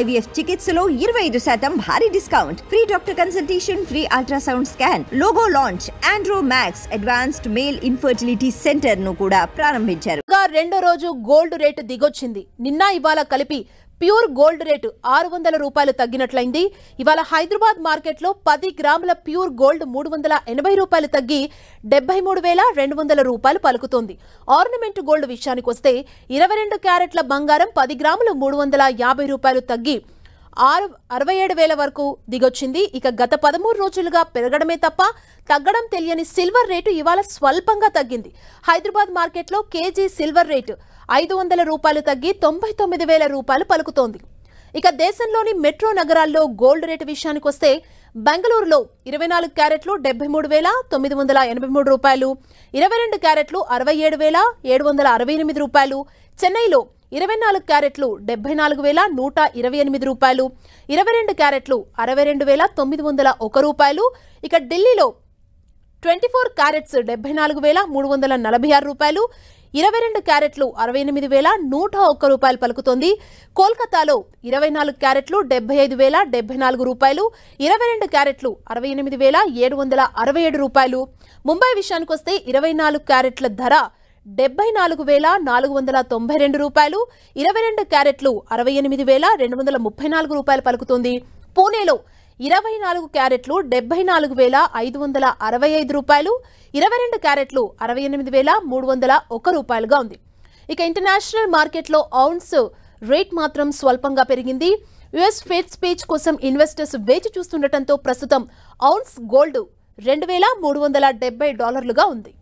IVF చికిత్సలో ఇరవై ఐదు శాతం భారీ discount free doctor consultation free ultrasound scan logo launch Andro Max advanced male infertility centre ను కూడా ప్రారంభించారు వరుసగా రెండో రోజు గోల్డ్ రేటు దిగొచ్చింది నిన్న ఇవాళ కలిపి ప్యూర్ గోల్డ్ రేటు ఆరు వందల రూపాయలు తగ్గినట్లయింది ఇవాళ హైదరాబాద్ మార్కెట్లో పది గ్రాముల ప్యూర్ గోల్డ్ మూడు వందల ఎనభై రూపాయలు తగ్గి డెబ్బై మూడు వేల రెండు వందల రూపాయలు పలుకుతోంది ఆర్నమెంట్ గోల్డ్ విషయానికి వస్తే ఇరవై రెండు క్యారెట్ల బంగారం పది గ్రాములు మూడు వందల యాభై రూపాయలు తగ్గి ఆరు అరవై ఏడు వేల వరకు దిగొచ్చింది ఇక గత పదమూడు రోజులుగా పెరగడమే తప్ప తగ్గడం తెలియని సిల్వర్ రేటు ఇవాళ స్వల్పంగా తగ్గింది హైదరాబాద్ మార్కెట్లో కేజీ సిల్వర్ రేటు ఐదు వందల రూపాయలు తగ్గి తొంభై తొమ్మిది వేల రూపాయలు పలుకుతోంది ఇక దేశంలోని మెట్రో నగరాల్లో గోల్డ్ రేటు విషయానికి వస్తే బెంగళూరులో ఇరవై నాలుగు క్యారెట్లు డెబ్బై మూడు వేల తొమ్మిది వందల ఎనభై మూడు రూపాయలు ఇరవై రెండు క్యారెట్లు అరవై ఏడు వేల ఏడు వందల అరవై ఎనిమిది రూపాయలు చెన్నైలో ఇరవై నాలుగు క్యారెట్లు డెబ్బై నాలుగు వేల నూట ఇరవై ఎనిమిది రూపాయలు ఇరవై రెండు క్యారెట్లు అరవై రెండు వేల తొమ్మిది వందల ఒక రూపాయలు ఇక ఢిల్లీలో ట్వంటీ ఫోర్ క్యారెట్స్ డెబ్బై నాలుగు వేల మూడు వందల నలభై ఆరు రూపాయలు ఇరవై రెండు క్యారెట్లు అరవై ఎనిమిది వేల నూట ఒక్క రూపాయలు పలుకుతోంది కోల్కతాలో ఇరవై నాలుగు క్యారెట్లు డెబ్బై ఐదు వేల డెబ్బై నాలుగు రూపాయలు ఇరవై రెండు క్యారెట్లు అరవై ఎనిమిది వేల ఏడు వందల అరవై ఏడు రూపాయలు ముంబై విషయానికి వస్తే ఇరవై నాలుగు క్యారెట్ల ధర డెబ్బై నాలుగు వేల నాలుగు వందల తొంభై రెండు రూపాయలు ఇరవై రెండు క్యారెట్లు అరవై ఎనిమిది వేల రెండు వందల ముప్పై నాలుగు రూపాయలు పలుకుతుంది పూణేలో ఇరవై నాలుగు క్యారెట్లు డెబ్బై నాలుగు వేల ఐదు వందల అరవై ఐదు రూపాయలు ఇరవై రెండు క్యారెట్లు అరవై ఎనిమిది వేల మూడు వందల ఒక రూపాయలుగా ఉంది ఇక ఇంటర్నేషనల్ మార్కెట్లో ఔన్స్ రేట్ మాత్రం స్వల్పంగా పెరిగింది యుఎస్ ఫేట్ స్పీచ్ కోసం ఇన్వెస్టర్స్ వేచి చూస్తుండటంతో ప్రస్తుతం ఔన్స్ గోల్డ్ రెండు వేల మూడు వందల డెబ్బై డాలర్లుగా ఉంది